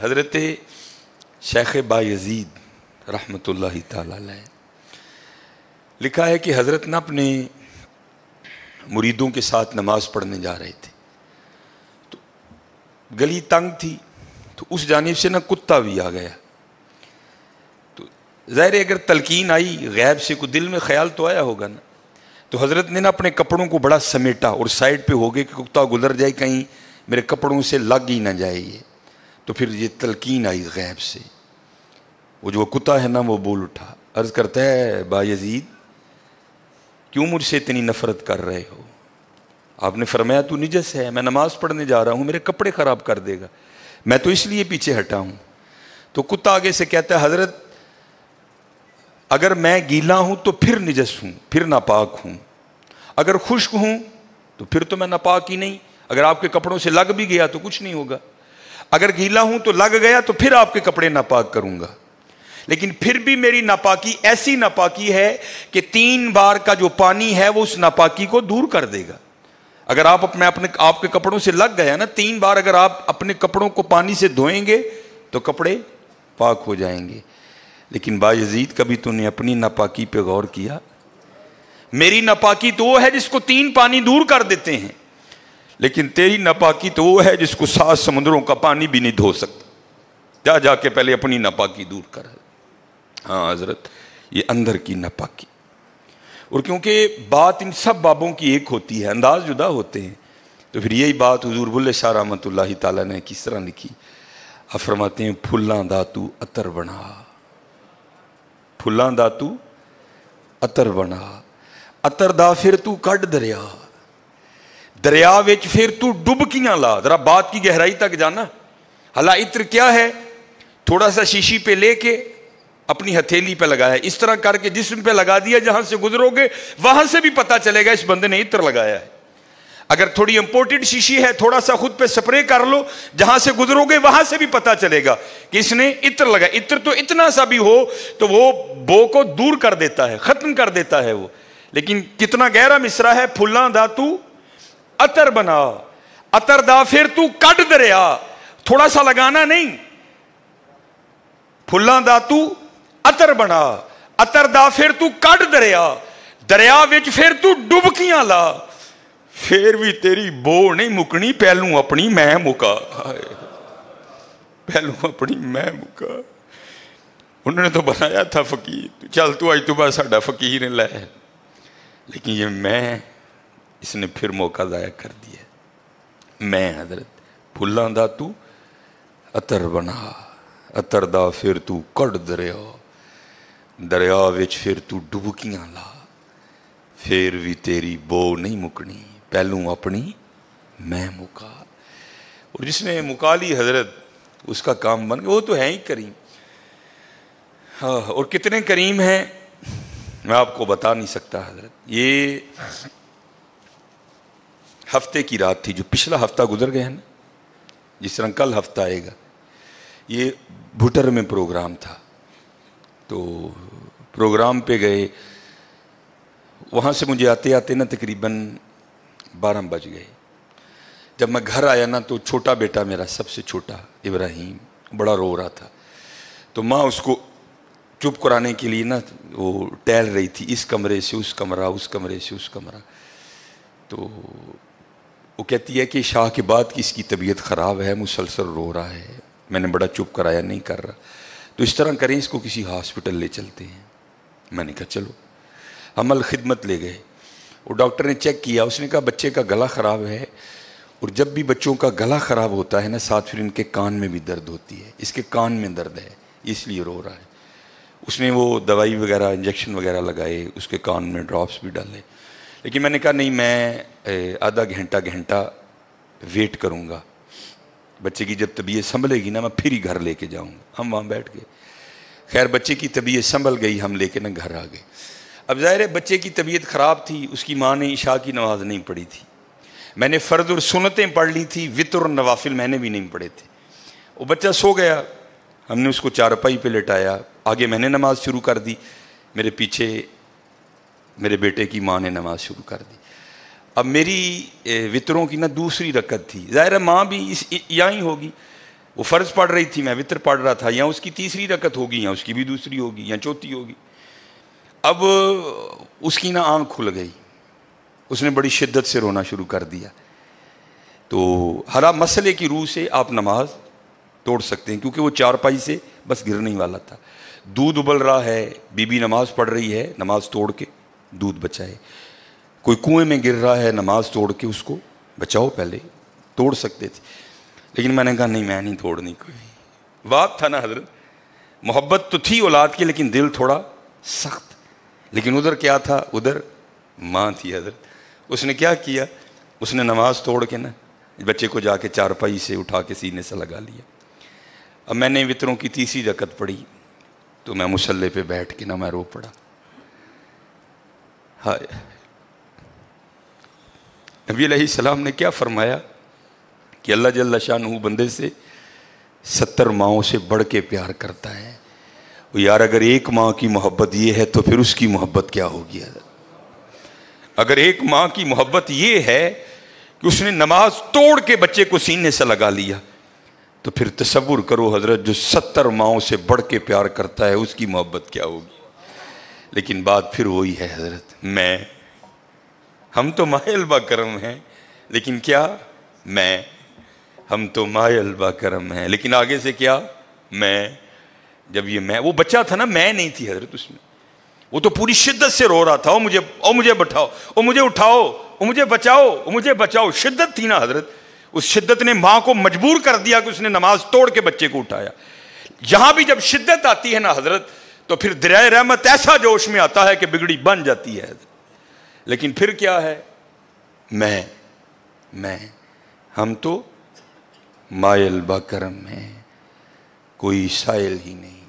हजरत शेख बायजीद रहमत ला लिखा है कि हज़रत ना अपने मुरीदों के साथ नमाज़ पढ़ने जा रहे थे तो गली तंग थी तो उस जानब से ना कुत्ता भी आ गया तो ज़ाहिर अगर तलकिन आई गैब से को दिल में ख्याल तो आया होगा ना तो हज़रत ने ना अपने कपड़ों को बड़ा समेटा और साइड पे हो गए कि कुत्ता गुजर जाए कहीं मेरे कपड़ों से लग ही ना जाए ये तो फिर ये तलकीन आई गैब से वो जो कुत्ता है ना वो बोल उठा अर्ज़ करता है बायजीद क्यों मुझसे इतनी नफ़रत कर रहे हो आपने फरमाया तू निजस है मैं नमाज़ पढ़ने जा रहा हूँ मेरे कपड़े ख़राब कर देगा मैं तो इसलिए पीछे हटा हूँ तो कुत्ता आगे से कहता है हज़रत अगर मैं गीला हूँ तो फिर निजस हूँ फिर नापाक हूँ अगर खुश्क हूँ तो फिर तो मैं नापाक ही नहीं अगर आपके कपड़ों से लग भी गया तो कुछ नहीं होगा अगर गीला हूं तो लग गया तो फिर आपके कपड़े नापाक करूंगा लेकिन फिर भी मेरी नापाकी ऐसी नापाकी है कि तीन बार का जो पानी है वो उस नापाकी को दूर कर देगा अगर आप अपने अपने आपके कपड़ों से लग गया ना तीन बार अगर आप अपने कपड़ों को पानी से धोएंगे तो कपड़े पाक हो जाएंगे लेकिन बाजीद कभी तूने अपनी नापाकी पे गौर किया मेरी नापाकी तो वो है जिसको तीन पानी दूर कर देते हैं लेकिन तेरी नापाकी तो वो है जिसको सात समुद्रों का पानी भी नहीं धो सकता जा जाके पहले अपनी नापाकी दूर कर हाँ हजरत ये अंदर की नापाकी और क्योंकि बात इन सब बाबों की एक होती है अंदाज जुदा होते हैं तो फिर यही बात हजूर बुल्ले शाह रहमत ताला ने किस तरह लिखी अफरमाते हैं फुल्ला तू अतर बना फुल्ला तू अतर बना अतर दा फिर तू कट दरिया दरिया विच फिर तू डुबकियां ला जरा बात की गहराई तक जाना हला इत्र क्या है थोड़ा सा शीशी पे लेके अपनी हथेली पे लगाया इस तरह करके जिसम पे लगा दिया जहां से गुजरोगे वहां से भी पता चलेगा इस बंदे ने इत्र लगाया है अगर थोड़ी इंपोर्टेड शीशी है थोड़ा सा खुद पे स्प्रे कर लो जहां से गुजरोगे वहां से भी पता चलेगा कि इसने इत्र लगाया इत्र तो इतना सा भी हो तो वो बो को दूर कर देता है खत्म कर देता है वो लेकिन कितना गहरा मिसरा है फुला दातू तू अतर बना अतर दा फिर तू कट दरिया थोड़ा सा लगाना नहीं फुल तू अतर बना अतर दा फिर तू कट दरिया दरिया फिर तू डुबकियां ला फिर भी तेरी बो नहीं मुकनी पहलू अपनी मैं मुका पहलू अपनी मैं मुका उन्होंने तो बनाया था फकीर चल तू अज तू बाद फकीर लै लेकिन ये मैं इसने फिर मौका ज़ाया कर दिया मैं हजरत फुल्ला दा तू अतर बना अतर दा फिर तू कड़ दरिया दरिया विच फिर तू डुबकियां ला फिर भी तेरी बो नहीं मुकनी पहलू अपनी मैं मुका और जिसने मुका ली हजरत उसका काम बन गया वो तो है ही करीम हाँ और कितने करीम हैं मैं आपको बता नहीं सकता हजरत ये हफ्ते की रात थी जो पिछला हफ्ता गुजर गया है ना जिस तरह कल हफ्ता आएगा ये भुटर में प्रोग्राम था तो प्रोग्राम पे गए वहाँ से मुझे आते आते ना तकरीबन बारह बज गए जब मैं घर आया ना तो छोटा बेटा मेरा सबसे छोटा इब्राहिम बड़ा रो रहा था तो माँ उसको चुप कराने के लिए ना वो टहल रही थी इस कमरे से उस कमरा उस कमरे से उस कमरा तो वो कहती है कि शाह के बाद कि इसकी तबीयत ख़राब है मुसलसल रो रहा है मैंने बड़ा चुप कराया नहीं कर रहा तो इस तरह करें इसको किसी हॉस्पिटल ले चलते हैं मैंने कहा चलो हम अल खिदमत ले गए और डॉक्टर ने चेक किया उसने कहा बच्चे का गला ख़राब है और जब भी बच्चों का गला ख़राब होता है ना साथ फिर इनके कान में भी दर्द होती है इसके कान में दर्द है इसलिए रो रहा है उसने वो दवाई वगैरह इंजेक्शन वगैरह लगाए उसके कान में ड्रॉप्स भी डाले लेकिन मैंने कहा नहीं मैं आधा घंटा घंटा वेट करूँगा बच्चे की जब तबीयत संभलेगी ना मैं फिर ही घर लेके जाऊँगा हम वहाँ बैठ गए खैर बच्चे की तबीयत संभल गई हम लेके ना घर आ गए अब ज़ाहिर है बच्चे की तबीयत ख़राब थी उसकी माँ ने ईशा की नमाज़ नहीं पढ़ी थी मैंने फ़र्द और सुनतें पढ़ ली थी वितर और नवाफिल मैंने भी नहीं पढ़े थे वो बच्चा सो गया हमने उसको चारपाई पे लेटाया आगे मैंने नमाज़ शुरू कर दी मेरे पीछे मेरे बेटे की माँ ने नमाज शुरू कर दी अब मेरी वितरों की ना दूसरी रकत थी ज़ाहिर माँ भी इस यहाँ ही होगी वो फ़र्ज़ पढ़ रही थी मैं वितर पढ़ रहा था या उसकी तीसरी रकत होगी या उसकी भी दूसरी होगी या चौथी होगी अब उसकी ना आँख खुल गई उसने बड़ी शिद्दत से रोना शुरू कर दिया तो हरा मसले की रूह से आप नमाज तोड़ सकते हैं क्योंकि वो चारपाई से बस गिरने वाला था दूध उबल रहा है बीबी नमाज़ पढ़ रही है नमाज़ तोड़ के दूध बचाए कोई कुएं में गिर रहा है नमाज तोड़ के उसको बचाओ पहले तोड़ सकते थे लेकिन मैंने कहा नहीं मैं नहीं तोड़नी कोई बाप था ना हजरत मोहब्बत तो थी औलाद की लेकिन दिल थोड़ा सख्त लेकिन उधर क्या था उधर माँ थी हजरत उसने क्या किया उसने नमाज तोड़ के ना बच्चे को जाके चारपाई से उठा के सीने से लगा लिया अब मैंने वितरों की तीसरी रकत पढ़ी तो मैं मुसल्ले पे बैठ के ना मैं रो पड़ा हाय नबी सलाम ने क्या फरमाया कि अल्लाह जल्ला शाह बंदे से सत्तर माओ से बढ़ के प्यार करता है यार अगर एक माँ की मोहब्बत ये है तो फिर उसकी मोहब्बत क्या होगी अगर एक माँ की मोहब्बत ये है कि उसने नमाज तोड़ के बच्चे को सीने से लगा लिया तो फिर तस्वुर करो हजरत जो सत्तर माओ से बढ़ के प्यार करता है उसकी मोहब्बत क्या होगी लेकिन बात फिर वही है हजरत मैं हम तो मायल करम हैं लेकिन क्या मैं हम तो मायल करम हैं लेकिन आगे से क्या मैं जब ये मैं वो बच्चा था ना मैं नहीं थी हजरत उसमें वो तो पूरी शिद्दत से रो रहा था ओ मुझे ओ मुझे बैठाओ ओ मुझे उठाओ ओ मुझे बचाओ ओ मुझे बचाओ शिद्दत थी ना हजरत उस शिद्दत ने माँ को मजबूर कर दिया कि उसने नमाज तोड़ के बच्चे को उठाया यहां भी जब शिद्दत आती है ना हजरत तो फिर दरिया रहमत ऐसा जोश में आता है कि बिगड़ी बन जाती है लेकिन फिर क्या है मैं मैं हम तो मायल बकरम है कोई साइल ही नहीं